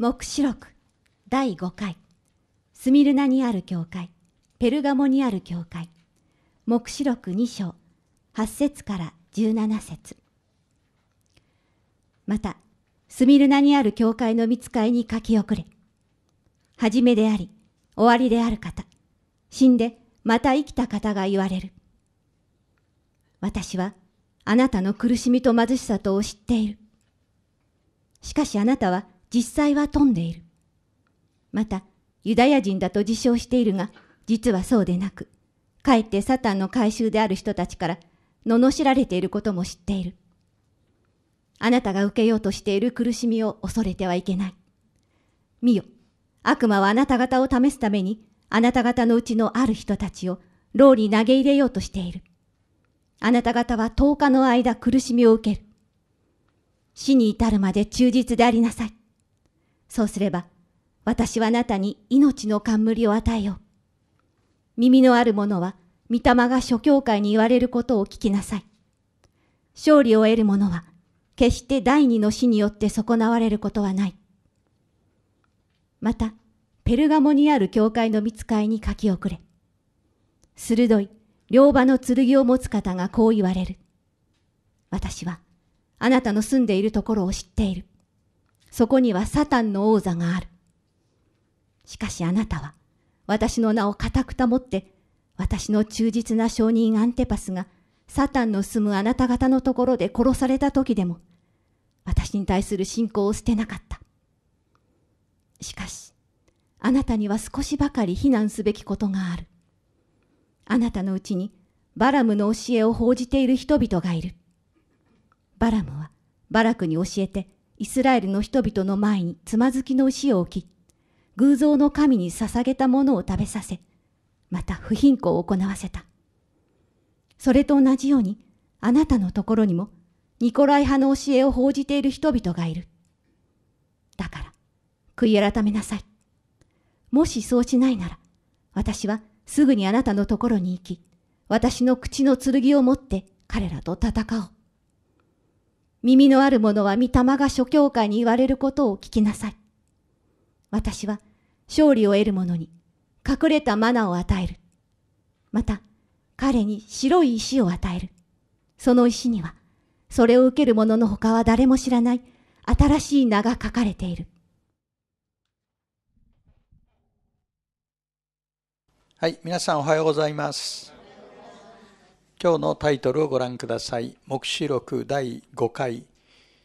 黙示録第5回スミルナにある教会ペルガモにある教会黙示録2章8節から17節またスミルナにある教会の見つかいに書き遅れ初めであり終わりである方死んでまた生きた方が言われる私はあなたの苦しみと貧しさとを知っているしかしあなたは実際は富んでいる。また、ユダヤ人だと自称しているが、実はそうでなく、かえってサタンの回収である人たちから、罵られていることも知っている。あなたが受けようとしている苦しみを恐れてはいけない。見よ、悪魔はあなた方を試すために、あなた方のうちのある人たちを牢に投げ入れようとしている。あなた方は10日の間苦しみを受ける。死に至るまで忠実でありなさい。そうすれば、私はあなたに命の冠を与えよう。耳のある者は、御霊が諸教会に言われることを聞きなさい。勝利を得る者は、決して第二の死によって損なわれることはない。また、ペルガモにある教会の見つかいに書き遅れ。鋭い、両刃の剣を持つ方がこう言われる。私は、あなたの住んでいるところを知っている。そこにはサタンの王座がある。しかしあなたは、私の名を固く保って、私の忠実な証人アンテパスが、サタンの住むあなた方のところで殺された時でも、私に対する信仰を捨てなかった。しかし、あなたには少しばかり非難すべきことがある。あなたのうちに、バラムの教えを報じている人々がいる。バラムは、バラクに教えて、イスラエルの人々の前につまずきの牛を置き、偶像の神に捧げたものを食べさせ、また不貧困を行わせた。それと同じように、あなたのところにも、ニコライ派の教えを報じている人々がいる。だから、悔い改めなさい。もしそうしないなら、私はすぐにあなたのところに行き、私の口の剣を持って彼らと戦おう。耳のある者は御霊が諸教会に言われることを聞きなさい。私は勝利を得る者に隠れたマナを与える。また、彼に白い石を与える。その石には、それを受ける者の他は誰も知らない新しい名が書かれている。はい、皆さんおはようございます。今日のタイトルをご覧ください。黙示録第5回、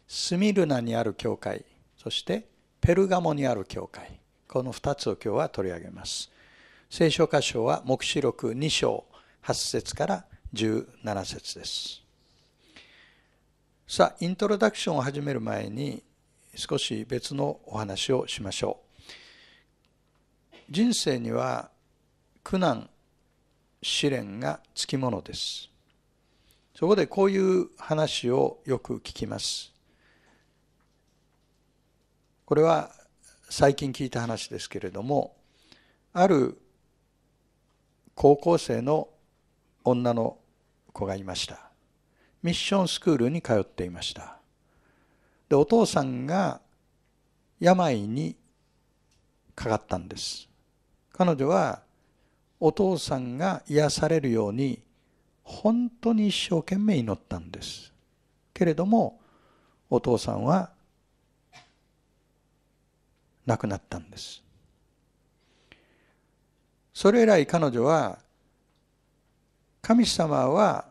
スミルナにある教会、そしてペルガモにある教会、この2つを今日は取り上げます。聖書箇所は黙示録2章8節から17節です。さあ、イントロダクションを始める前に少し別のお話をしましょう。人生には苦難、試練がつきものです。そこでこういう話をよく聞きます。これは最近聞いた話ですけれども、ある高校生の女の子がいました。ミッションスクールに通っていました。で、お父さんが病にかかったんです。彼女はお父さんが癒されるように本当に一生懸命祈ったんですけれどもお父さんは亡くなったんですそれ以来彼女は神様は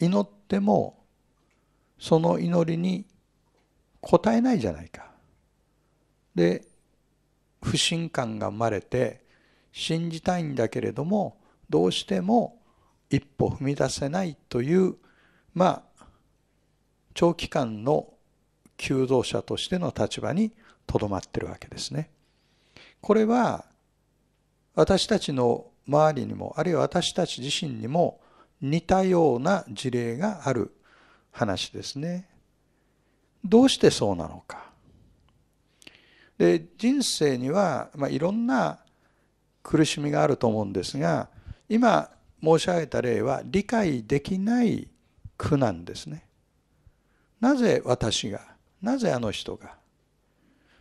祈ってもその祈りに応えないじゃないかで不信感が生まれて信じたいんだけれどもどうしても一歩踏み出せないというまあ長期間の求道者としての立場にとどまってるわけですね。これは私たちの周りにもあるいは私たち自身にも似たような事例がある話ですね。どうしてそうなのか。で人生には、まあ、いろんな苦しみがあると思うんですが今申し上げた例は理解できない苦難ですね。なぜ私がなぜあの人が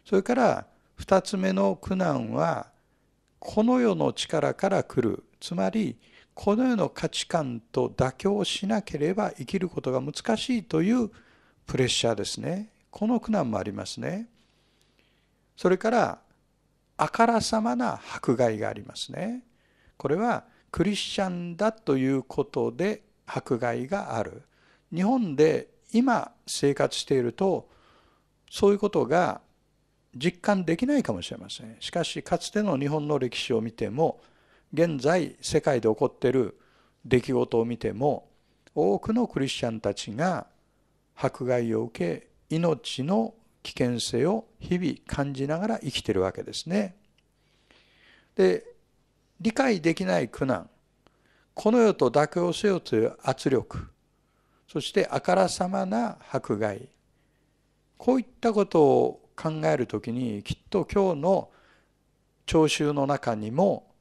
それから2つ目の苦難はこの世の力から来るつまりこの世の価値観と妥協しなければ生きることが難しいというプレッシャーですねこの苦難もありますねそれからあからさまな迫害がありますね。これはクリスチャンだということで迫害がある。日本で今生活しているとそういうことが実感できないかもしれません。しかしかつての日本の歴史を見ても現在世界で起こっている出来事を見ても多くのクリスチャンたちが迫害を受け命の危険性を日々感じながら生きてるわけですね。で理解できない苦難この世と妥協せよという圧力そしてあからさまな迫害こういったことを考える時にきっと今日の聴衆の中にも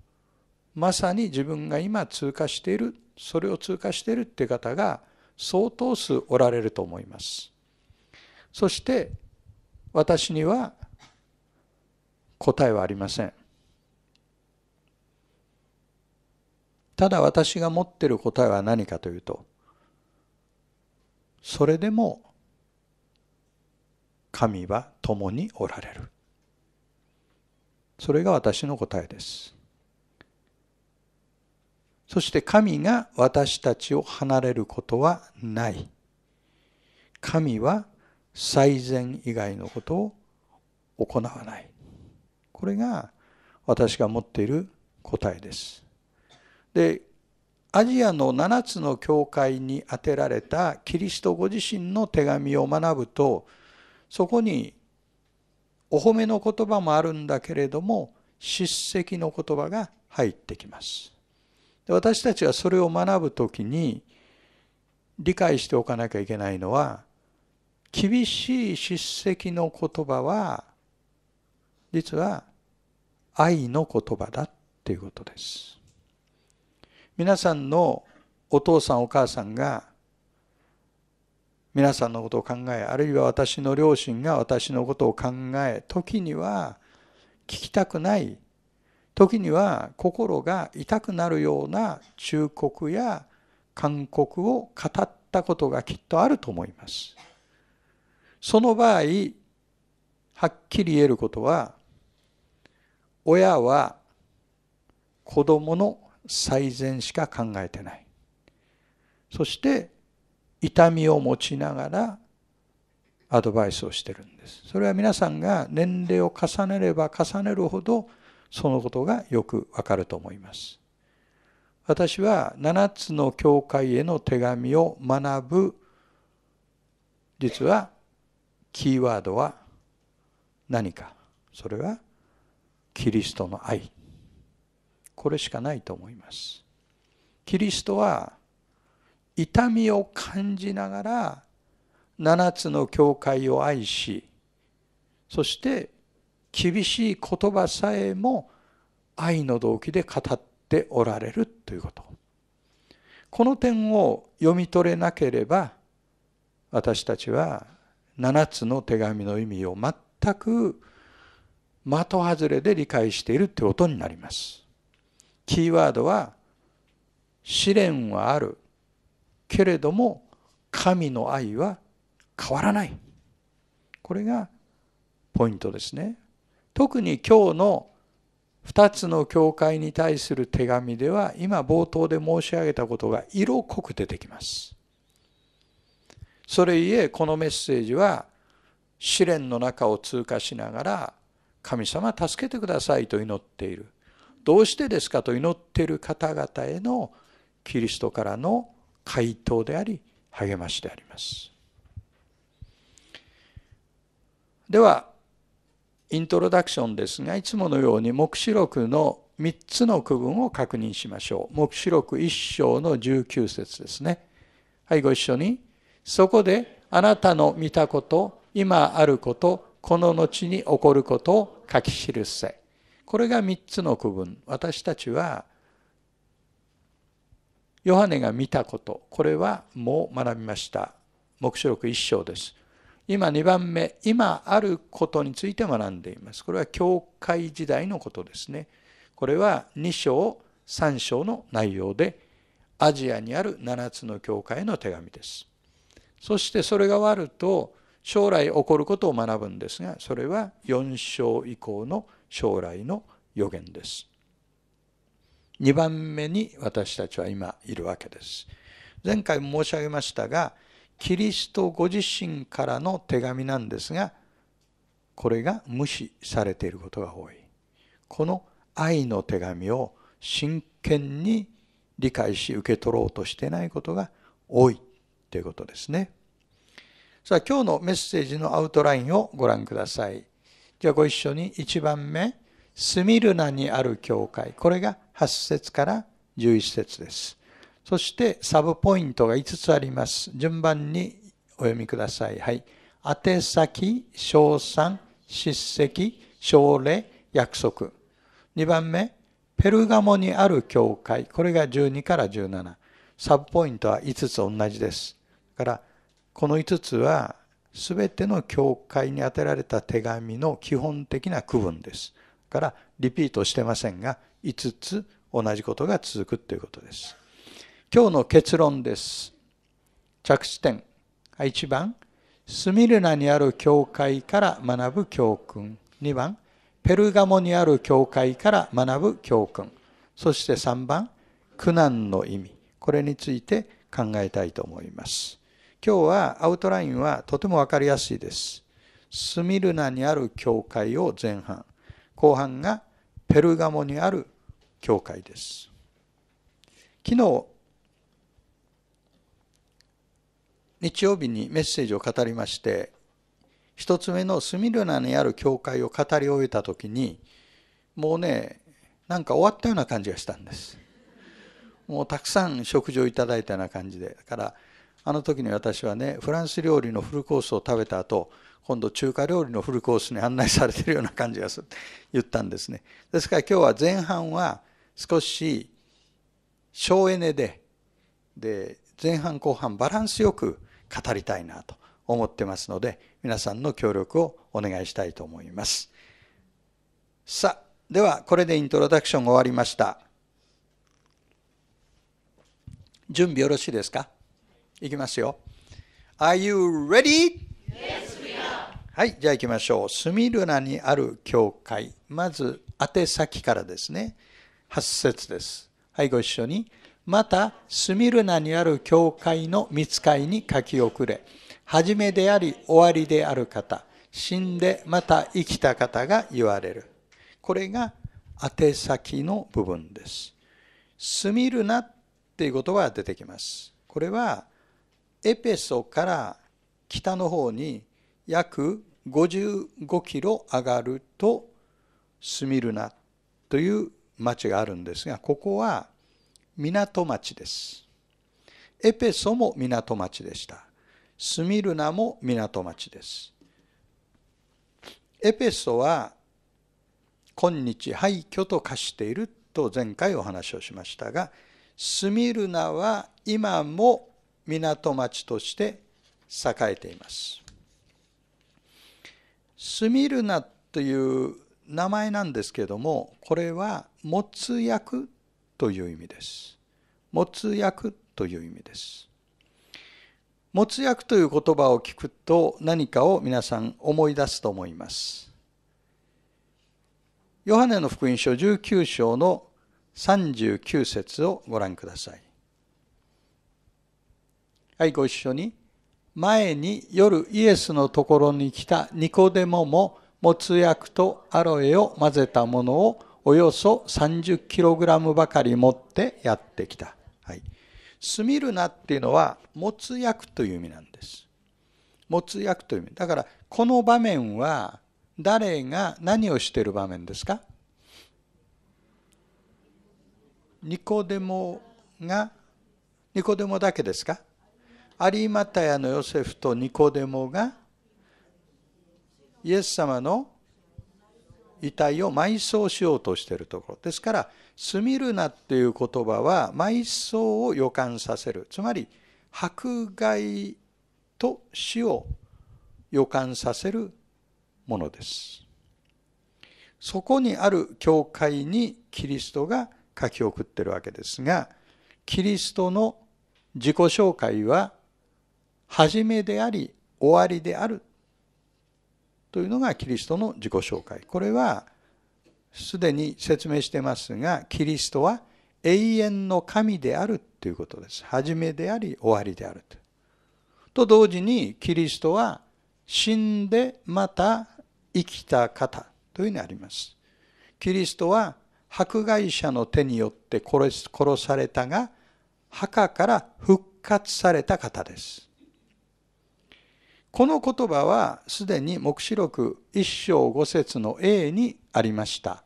まさに自分が今通過しているそれを通過しているって方が相当数おられると思います。そして私には答えはありませんただ私が持ってる答えは何かというとそれでも神は共におられるそれが私の答えですそして神が私たちを離れることはない神は最善以外のことを行わないこれが私が持っている答えですでアジアの7つの教会に宛てられたキリストご自身の手紙を学ぶとそこにお褒めの言葉もあるんだけれども叱責の言葉が入ってきますで私たちはそれを学ぶ時に理解しておかなきゃいけないのは厳しい叱責の言葉は実は愛の言葉だっていうことです皆さんのお父さんお母さんが皆さんのことを考えあるいは私の両親が私のことを考え時には聞きたくない時には心が痛くなるような忠告や勧告を語ったことがきっとあると思います。その場合はっきり言えることは親は子供の最善しか考えてないそして痛みを持ちながらアドバイスをしてるんですそれは皆さんが年齢を重ねれば重ねるほどそのことがよくわかると思います私は7つの教会への手紙を学ぶ実はキーワードは何かそれはキリストの愛これしかないと思いますキリストは痛みを感じながら7つの教会を愛しそして厳しい言葉さえも愛の動機で語っておられるということこの点を読み取れなければ私たちは7つの手紙の意味を全く的外れで理解しているってことになります。キーワードは試練はあるけれども神の愛は変わらないこれがポイントですね特に今日の2つの教会に対する手紙では今冒頭で申し上げたことが色濃く出てきますそれゆえこのメッセージは試練の中を通過しながら神様助けてくださいと祈っているどうしてですかと祈っている方々へのキリストからの回答であり励ましでありますではイントロダクションですがいつものように黙示録の3つの区分を確認しましょう黙示録1章の19節ですねはいご一緒にそこであなたの見たこと、今あること、この後に起こることを書き記せ。これが3つの区分。私たちは、ヨハネが見たこと、これはもう学びました。黙示録1章です。今2番目、今あることについて学んでいます。これは教会時代のことですね。これは2章、3章の内容で、アジアにある7つの教会の手紙です。そしてそれが終わると将来起こることを学ぶんですがそれは4章以降の将来の予言です。2番目に私たちは今いるわけです。前回申し上げましたがキリストご自身からの手紙なんですがこれが無視されていることが多い。この愛の手紙を真剣に理解し受け取ろうとしてないことが多いということですね。さあ、今日のメッセージのアウトラインをご覧ください。じゃあご一緒に1番目、スミルナにある教会。これが8節から11節です。そしてサブポイントが5つあります。順番にお読みください。はい。宛先、賞賛、叱責、奨励、約束。2番目、ペルガモにある教会。これが12から17。サブポイントは5つ同じです。からこの5つは全ての教会に宛てられた手紙の基本的な区分です。からリピートしてませんが5つ同じことが続くということです。今日の結論です。着地点1番スミルナにある教会から学ぶ教訓2番ペルガモにある教会から学ぶ教訓そして3番苦難の意味これについて考えたいと思います。今日はアウトラインはとてもわかりやすいです。スミルナにある教会を前半、後半がペルガモにある教会です。昨日、日曜日にメッセージを語りまして、一つ目のスミルナにある教会を語り終えた時に、もうね、なんか終わったような感じがしたんです。もうたくさん食事をいただいたような感じで、だから、あの時に私はねフランス料理のフルコースを食べた後今度中華料理のフルコースに案内されてるような感じがする言ったんですねですから今日は前半は少し省エネでで前半後半バランスよく語りたいなと思ってますので皆さんの協力をお願いしたいと思いますさあではこれでイントロダクション終わりました準備よろしいですかいきますよ。Are you ready? Yes, we are. はい、じゃあ行きましょう。スミルナにある教会。まず、宛先からですね。8節です。はい、ご一緒に。また、スミルナにある教会の密会に書き送れ。はじめであり、終わりである方。死んでまた生きた方が言われる。これが宛先の部分です。スミルナっていう言葉が出てきます。これはエペソから北の方に約55キロ上がるとスミルナという町があるんですがここは港町ですエペソも港町でしたスミルナも港町ですエペソは今日廃墟と化していると前回お話をしましたがスミルナは今も港町として栄えています。スミルナという名前なんですけどもこれは「もつ薬」という意味です。もつ薬という意味です。もつ薬という言葉を聞くと何かを皆さん思い出すと思います。ヨハネの福音書19章の39節をご覧ください。はいご一緒に前に夜イエスのところに来たニコデモももつ薬とアロエを混ぜたものをおよそ 30kg ばかり持ってやってきた。はい、スミルナっていうのはもつ薬という意味なんです。もつ薬という意味。だからこの場面は誰が何をしている場面ですかニコデモがニコデモだけですかアリマタヤのヨセフとニコデモがイエス様の遺体を埋葬しようとしているところですからスミルナっていう言葉は埋葬を予感させるつまり迫害と死を予感させるものですそこにある教会にキリストが書き送ってるわけですがキリストの自己紹介は始めであり終わりであるというのがキリストの自己紹介これはすでに説明してますがキリストは永遠の神であるということです。始めであり終わりであると。と同時にキリストは死んでまた生きた方といううにあります。キリストは迫害者の手によって殺殺されたが墓から復活された方です。この言葉はすでに黙示録一章五節の A にありました。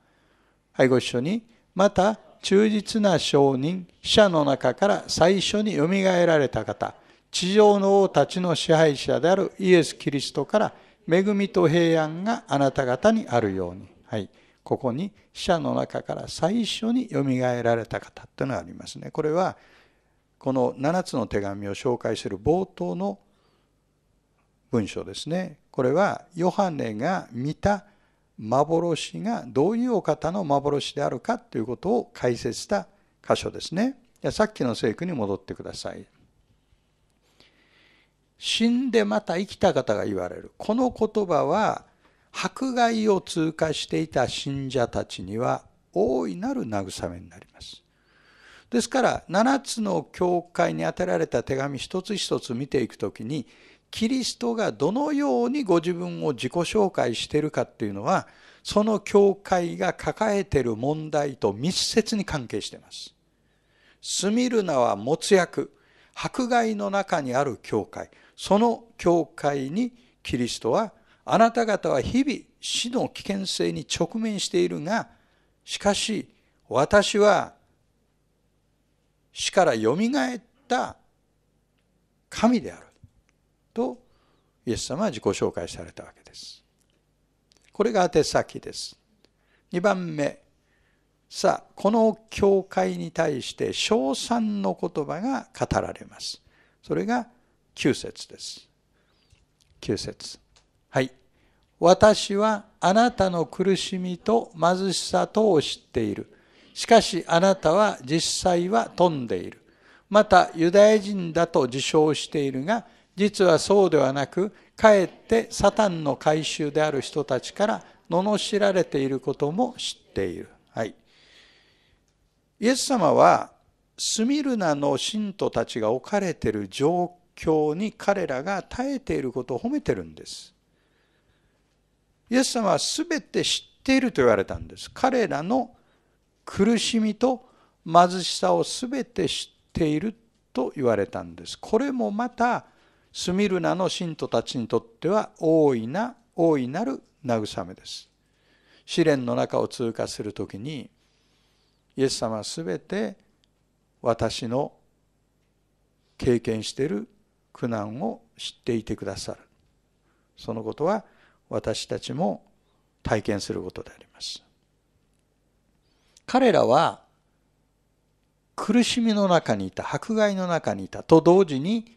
はい、ご一緒に。また、忠実な証人、死者の中から最初によみがえられた方、地上の王たちの支配者であるイエス・キリストから恵みと平安があなた方にあるように。はい。ここに死者の中から最初によみがえられた方というのがありますね。これはこの7つの手紙を紹介する冒頭の文章ですねこれはヨハネが見た幻がどういうお方の幻であるかということを解説した箇所ですねさっきの聖句に戻ってください死んでまた生きた方が言われるこの言葉は迫害を通過していた信者たちには大いなる慰めになりますですから7つの教会に宛てられた手紙一つ一つ見ていくときにキリストがどのようにご自分を自己紹介してるかっていうのはその教会が抱えてる問題と密接に関係しています。スミルナは没薬迫害の中にある教会その教会にキリストはあなた方は日々死の危険性に直面しているがしかし私は死からよみがえった神であるとイエス様は自己紹介されたわけです。これが宛先です。2番目さあこの教会に対して称賛の言葉が語られます。それが9節です。9節はい。私はあなたの苦しみと貧しさとを知っている。しかしあなたは実際は富んでいる。またユダヤ人だと自称しているが、実はそうではなくかえってサタンの回収である人たちから罵られていることも知っている、はい、イエス様はスミルナの信徒たちが置かれている状況に彼らが耐えていることを褒めてるんですイエス様は全て知っていると言われたんです彼らの苦しみと貧しさを全て知っていると言われたんですこれもまたスミルナの信徒たちにとっては大いな大いなる慰めです。試練の中を通過するときにイエス様はすべて私の経験している苦難を知っていてくださるそのことは私たちも体験することであります彼らは苦しみの中にいた迫害の中にいたと同時に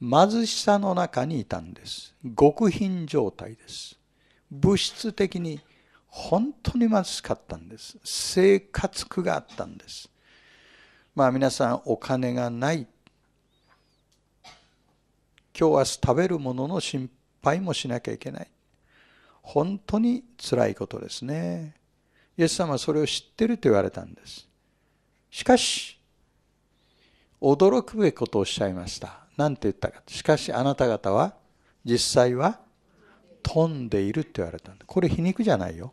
貧しさの中にいたんです極貧状態です物質的に本当に貧しかったんです生活苦があったんですまあ皆さんお金がない今日明日食べるものの心配もしなきゃいけない本当につらいことですねイエス様はそれを知ってると言われたんですしかし驚くべきことをおっしゃいました何て言ったか。しかしあなた方は実際は飛んでいるって言われたんだ。これ皮肉じゃないよ。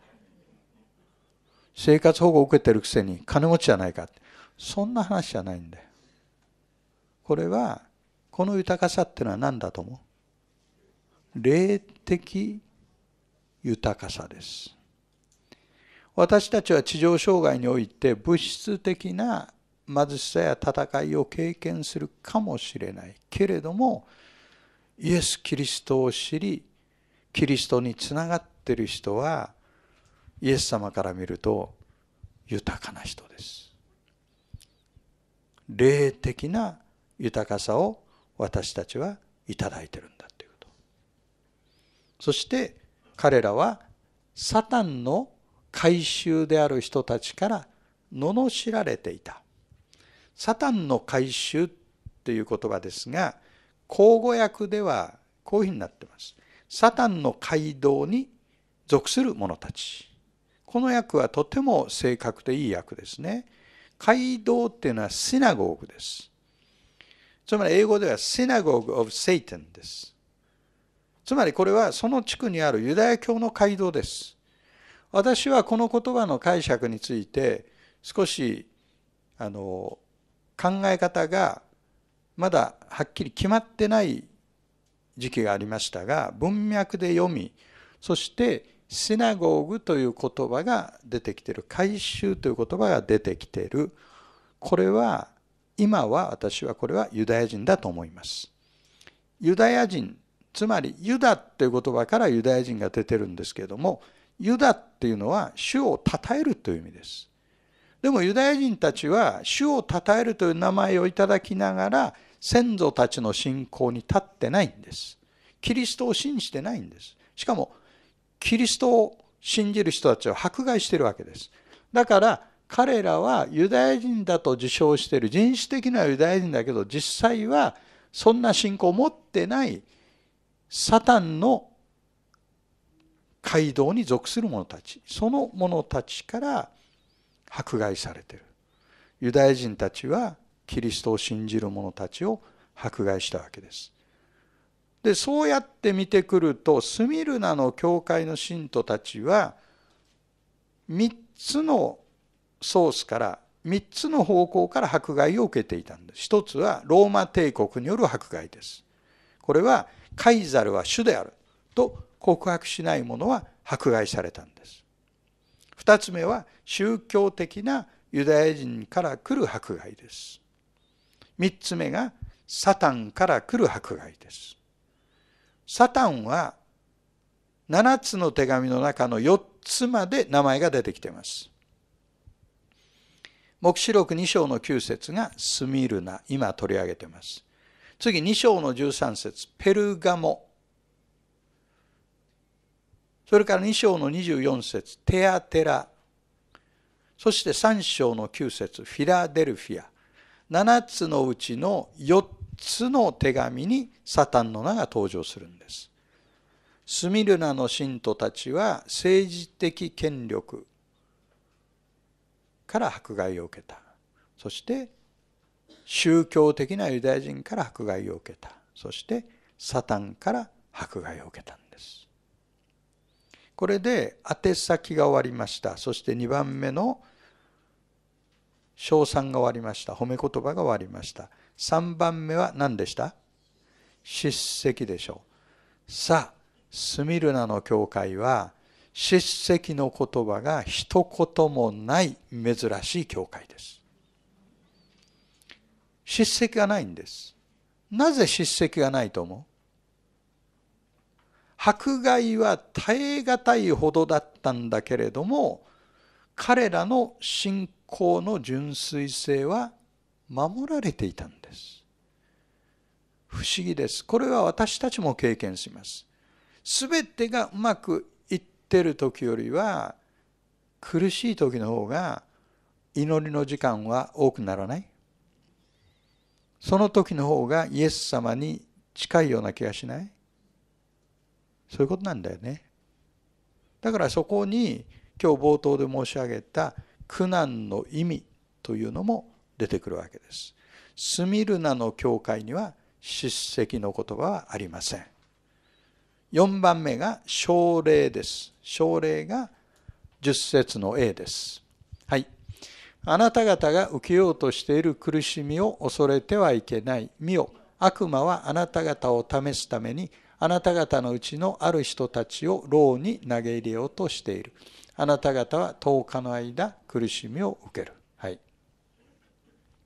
生活保護を受けてるくせに金持ちじゃないかって。そんな話じゃないんだよ。これは、この豊かさっていうのは何だと思う霊的豊かさです。私たちは地上障害において物質的な貧しさや戦いを経験するかもしれないけれどもイエス・キリストを知りキリストにつながってる人はイエス様から見ると豊かな人です霊的な豊かさを私たちはいただいてるんだということそして彼らはサタンの改宗である人たちから罵られていたサタンの回収という言葉ですが、口語訳ではこういうふうになってます。サタンの街道に属する者たち。この訳はとても正確でいい訳ですね。街道っていうのはシナゴーグです。つまり英語ではシナゴーグ・ of Satan です。つまりこれはその地区にあるユダヤ教の街道です。私はこの言葉の解釈について少しあの考え方がまだはっきり決まってない時期がありましたが文脈で読みそしてシナゴーグという言葉が出てきてる改宗という言葉が出てきてるこれは今は私はこれはユダヤ人だと思いますユダヤ人つまりユダっていう言葉からユダヤ人が出てるんですけれどもユダっていうのは主を称えるという意味ですでもユダヤ人たちは主を称えるという名前をいただきながら先祖たちの信仰に立ってないんです。キリストを信じてないんです。しかもキリストを信じる人たちを迫害してるわけです。だから彼らはユダヤ人だと自称している人種的なユダヤ人だけど実際はそんな信仰を持ってないサタンの街道に属する者たちその者たちから迫害されているユダヤ人たちはキリストを信じる者たちを迫害したわけですでそうやって見てくるとスミルナの教会の信徒たちは3つのソースから3つの方向から迫害を受けていたんです。1つはローマ帝国による迫害です。これはカイザルは主であると告白しない者は迫害されたんです。2つ目は宗教的なユダヤ人から来る迫害です。3つ目がサタンから来る迫害です。サタンは7つの手紙の中の4つまで名前が出てきています。黙示録2章の9節がスミルナ、今取り上げてます。次2章の13節ペルガモ。それから2章の24節テアテラ。そして3章の9節フィラデルフィア7つのうちの4つの手紙にサタンの名が登場するんです。スミルナの信徒たちは政治的権力から迫害を受けた。そして宗教的なユダヤ人から迫害を受けた。そしてサタンから迫害を受けたんこれで宛先が終わりました。そして2番目の称賛が終わりました。褒め言葉が終わりました。3番目は何でした叱責でしょう。さあ、スミルナの教会は叱責の言葉が一言もない珍しい教会です。叱責がないんです。なぜ叱責がないと思う迫害は耐え難いほどだったんだけれども彼らの信仰の純粋性は守られていたんです不思議ですこれは私たちも経験します全てがうまくいってる時よりは苦しい時の方が祈りの時間は多くならないその時の方がイエス様に近いような気がしないそういうことなんだよね。だからそこに今日冒頭で申し上げた苦難の意味というのも出てくるわけです。スミルナの教会には叱責の言葉はありません。4番目が奨励です。奨励が10節の A です。はい。あなた方が受けようとしている苦しみを恐れてはいけない。見よ、悪魔はあなた方を試すためにあなた方のうちのある人たちを牢に投げ入れようとしている。あなた方は10日の間苦しみを受ける。はい。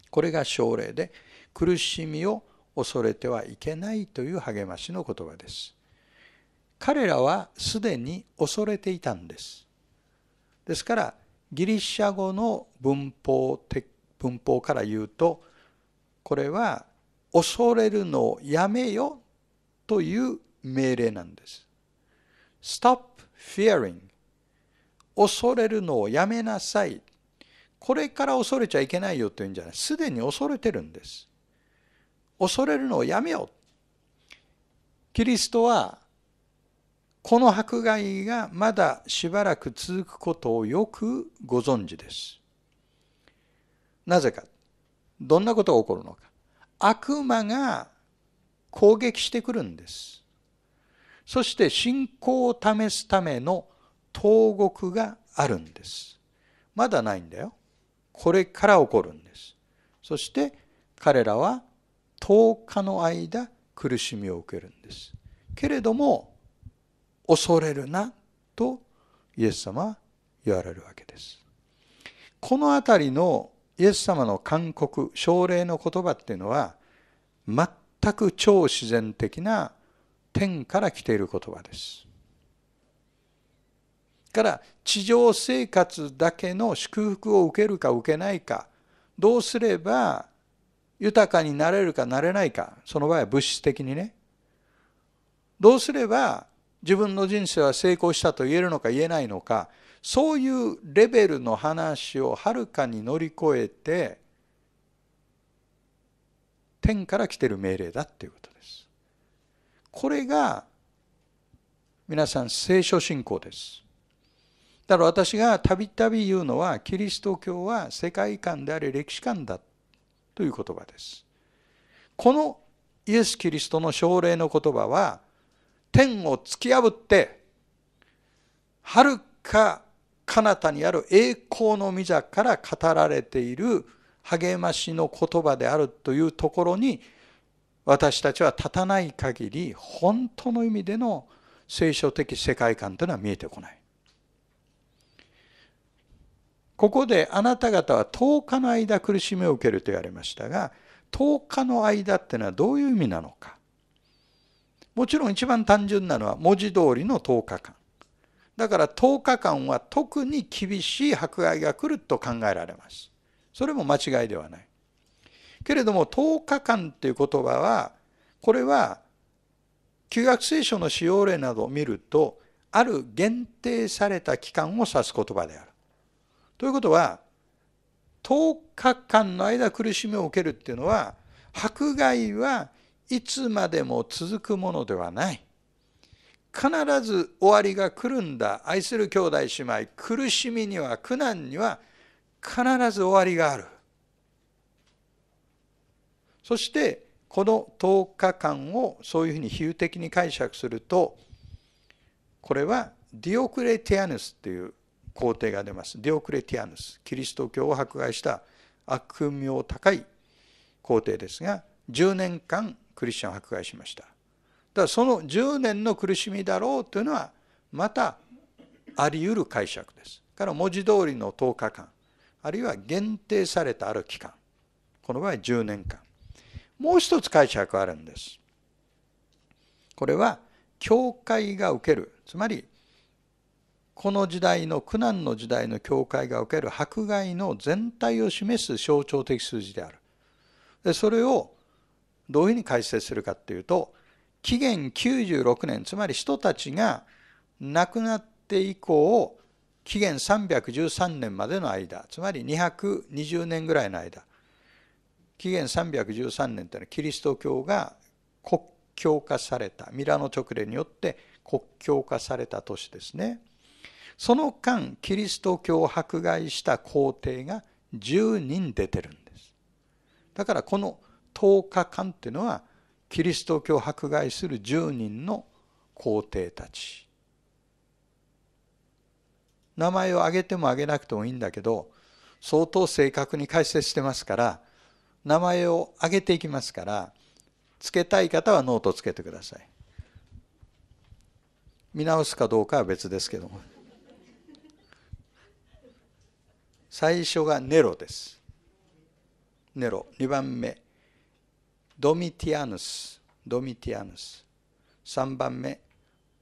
これが奨励で、苦しみを恐れてはいけないという励ましの言葉です。彼らはすでに恐れていたんです。ですから、ギリシャ語の文法文法から言うと、これは恐れるのをやめよという命令なんです。Stop fearing 恐れるのをやめなさい。これから恐れちゃいけないよというんじゃない。すでに恐れてるんです。恐れるのをやめよう。キリストはこの迫害がまだしばらく続くことをよくご存知です。なぜか。どんなことが起こるのか。悪魔が攻撃してくるんですそして信仰を試すための投獄があるんですまだないんだよこれから起こるんですそして彼らは10日の間苦しみを受けるんですけれども恐れるなとイエス様は言われるわけですこの辺りのイエス様の勧告奨励の言葉っていうのは全全く超自然的な天から来ている言葉です。から地上生活だけの祝福を受けるか受けないかどうすれば豊かになれるかなれないかその場合は物質的にねどうすれば自分の人生は成功したと言えるのか言えないのかそういうレベルの話をはるかに乗り越えて天から来てる命令だっていうことです。これが皆さん聖書信仰です。だから私がたびたび言うのはキリスト教は世界観であり歴史観だという言葉です。このイエス・キリストの奨励の言葉は天を突き破ってはるか彼方にある栄光の御座から語られている励ましの言葉であるというところに私たちは立たない限り本当の意味での聖書的世界観というのは見えてこない。ここであなた方は10日の間苦しみを受けると言われましたが10日の間っていうのはどういう意味なのかもちろん一番単純なのは文字通りの10日間だから10日間は特に厳しい迫害が来ると考えられますそれも間違いではない。けれども10日間という言葉はこれは旧約聖書の使用例などを見るとある限定された期間を指す言葉である。ということは10日間の間苦しみを受けるっていうのは迫害はいつまでも続くものではない。必ず終わりが来るんだ愛する兄弟姉妹苦しみには苦難には必ず終わりがあるそしてこの10日間をそういうふうに比喩的に解釈するとこれはディオクレティアヌスという皇帝が出ますディオクレティアヌスキリスト教を迫害した悪名高い皇帝ですが10年間クリスチャンを迫害しましただからその10年の苦しみだろうというのはまたあり得る解釈ですから文字通りの10日間あるいは限定されたある期間この場合10年間もう一つ解釈あるんですこれは教会が受けるつまりこの時代の苦難の時代の教会が受ける迫害の全体を示す象徴的数字であるでそれをどういうふうに解説するかっていうと紀元96年つまり人たちが亡くなって以降紀元313年までの間つまり220年ぐらいの間紀元313年というのはキリスト教が国教化されたミラノ直令によって国教化された年ですねその間キリスト教を迫害した皇帝が10人出てるんですだからこの10日間っていうのはキリスト教を迫害する10人の皇帝たち名前を挙げても挙げなくてもいいんだけど相当正確に解説してますから名前を挙げていきますからつけたい方はノートつけてください見直すかどうかは別ですけども最初がネロですネロ2番目ドミティアヌスドミティアヌス3番目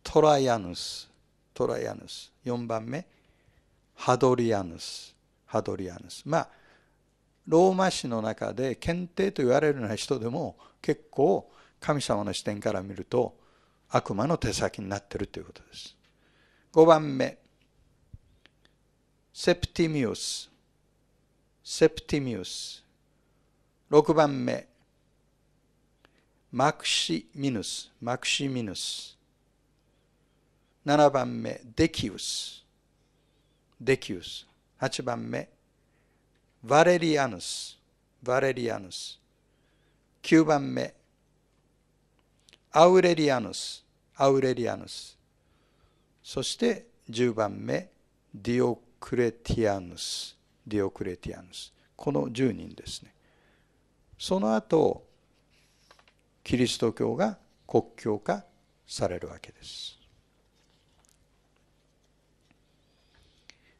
トライアヌストライアヌス4番目ハドリアヌス。ハドリアヌス。まあ、ローマ史の中で検定と言われるような人でも結構神様の視点から見ると悪魔の手先になってるということです。5番目。セプティミウス。セプティミウス。6番目。マクシミヌス。マクシミヌス。7番目。デキウス。デキウス。8番目、ヴァレリアヌス。ヴァレリアヌス。9番目、アウレリアヌス。アウレリアヌス。そして10番目、ディオクレティアヌス。ディオクレティアヌス。この10人ですね。その後、キリスト教が国教化されるわけです。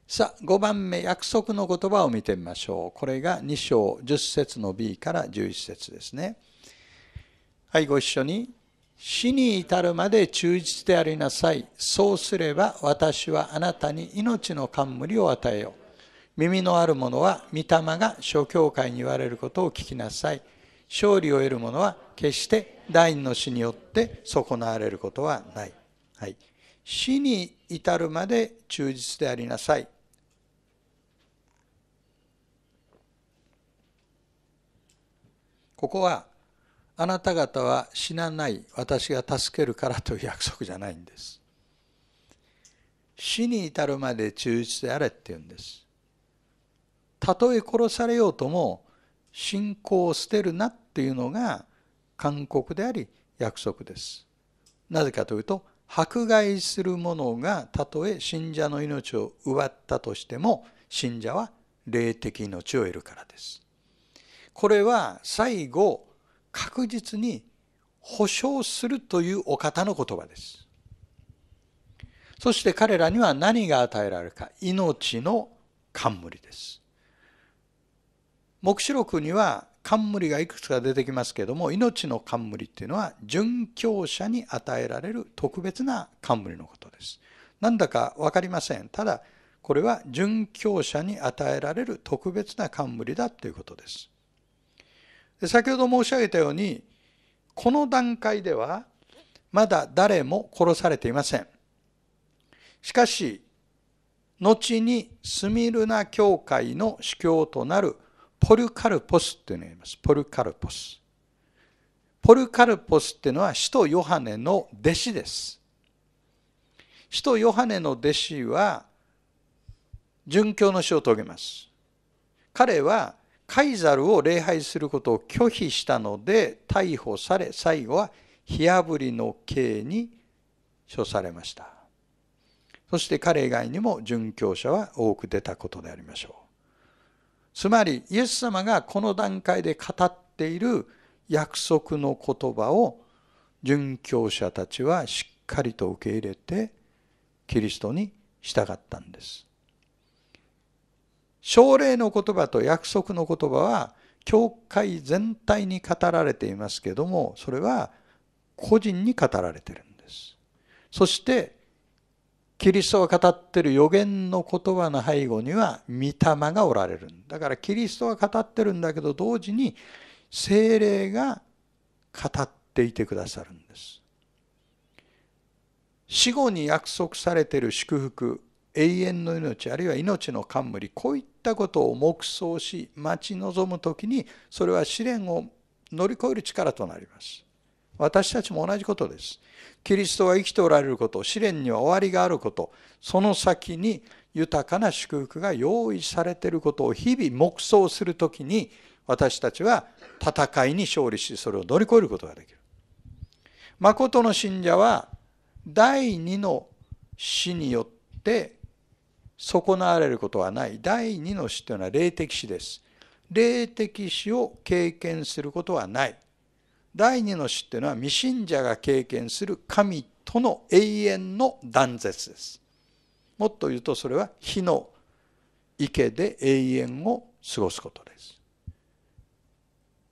さあ、5番目、約束の言葉を見てみましょう。これが2章10節の B から11節ですね。はい、ご一緒に。死に至るまで忠実でありなさい。そうすれば私はあなたに命の冠を与えよう。耳のある者は御霊が諸教会に言われることを聞きなさい。勝利を得る者は決して第二の死によって損なわれることはない。はい、死に至るまで忠実でありなさい。ここはあなた方は死なない私が助けるからという約束じゃないんです。死に至るまで忠実であれって言うんです。たとえ殺されようとも信仰を捨てるなっていうのが勧告であり約束です。なぜかというと迫害する者がたとえ信者の命を奪ったとしても信者は霊的命を得るからです。これは最後確実に保証するというお方の言葉ですそして彼らには何が与えられるか命の冠です黙示録には冠がいくつか出てきますけども命の冠っていうのは殉教者に与えられる特別な冠のことですなんだか分かりませんただこれは殉教者に与えられる特別な冠だということです先ほど申し上げたようにこの段階ではまだ誰も殺されていませんしかし後にスミルナ教会の司教となるポルカルポスっていうのがいますポルカルポスポルカルポスっていうのは使徒ヨハネの弟子です使徒ヨハネの弟子は殉教の死を遂げます彼はカイザルを礼拝することを拒否したので逮捕され最後は火あぶりの刑に処されましたそして彼以外にも殉教者は多く出たことでありましょうつまりイエス様がこの段階で語っている約束の言葉を殉教者たちはしっかりと受け入れてキリストに従ったんです奨励の言葉と約束の言葉は教会全体に語られていますけどもそれは個人に語られてるんですそしてキリストが語ってる予言の言葉の背後には御霊がおられるだからキリストは語ってるんだけど同時に精霊が語っていてくださるんです死後に約束されてる祝福永遠の命あるいは命の冠こういったことを黙想し待ち望む時にそれは試練を乗り越える力となります。私たちも同じことです。キリストは生きておられること、試練には終わりがあること、その先に豊かな祝福が用意されていることを日々黙想するときに、私たちは戦いに勝利し、それを乗り越えることができる。誠の信者は、第二の死によって損なわれることはない第二の死というのは霊的死です霊的死を経験することはない第二の死というのは未信者が経験する神との永遠の断絶ですもっと言うとそれは火の池で永遠を過ごすことです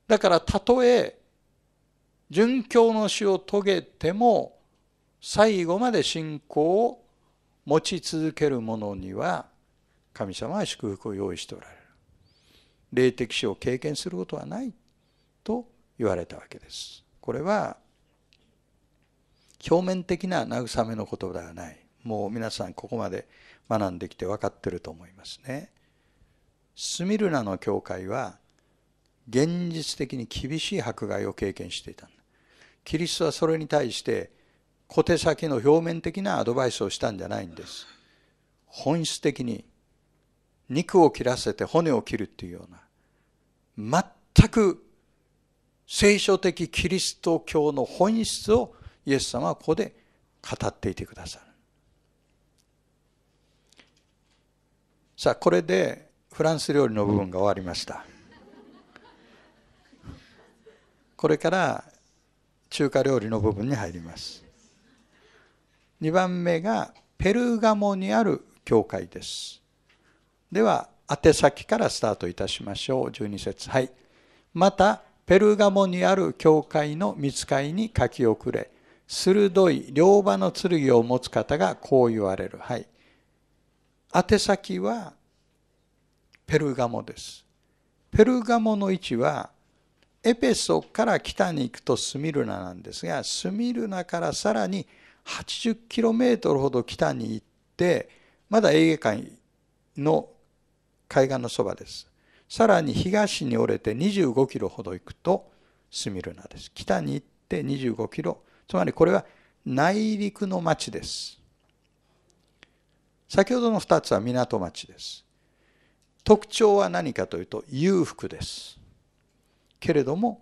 だからたとえ殉教の死を遂げても最後まで信仰を持ち続ける者には神様は祝福を用意しておられる霊的死を経験することはないと言われたわけですこれは表面的な慰めの言葉ではないもう皆さんここまで学んできて分かってると思いますねスミルナの教会は現実的に厳しい迫害を経験していたキリストはそれに対して小手先の表面的なアドバイスをしたんじゃないんです本質的に肉を切らせて骨を切るっていうような全く聖書的キリスト教の本質をイエス様はここで語っていてくださるさあこれでフランス料理の部分が終わりました、これから中華料理の部分に入ります2番目がペルガモにある教会です。では、宛先からスタートいたしましょう。12節。はい。また、ペルガモにある教会の見つかりに書き遅れ、鋭い両刃の剣を持つ方がこう言われる。はい。宛先はペルガモです。ペルガモの位置は、エペソから北に行くとスミルナなんですが、スミルナからさらに 80km ほど北に行ってまだエーゲ海の海岸のそばですさらに東に折れて25キロほど行くとスミルナです北に行って25キロつまりこれは内陸の町です先ほどの2つは港町です特徴は何かというと裕福ですけれども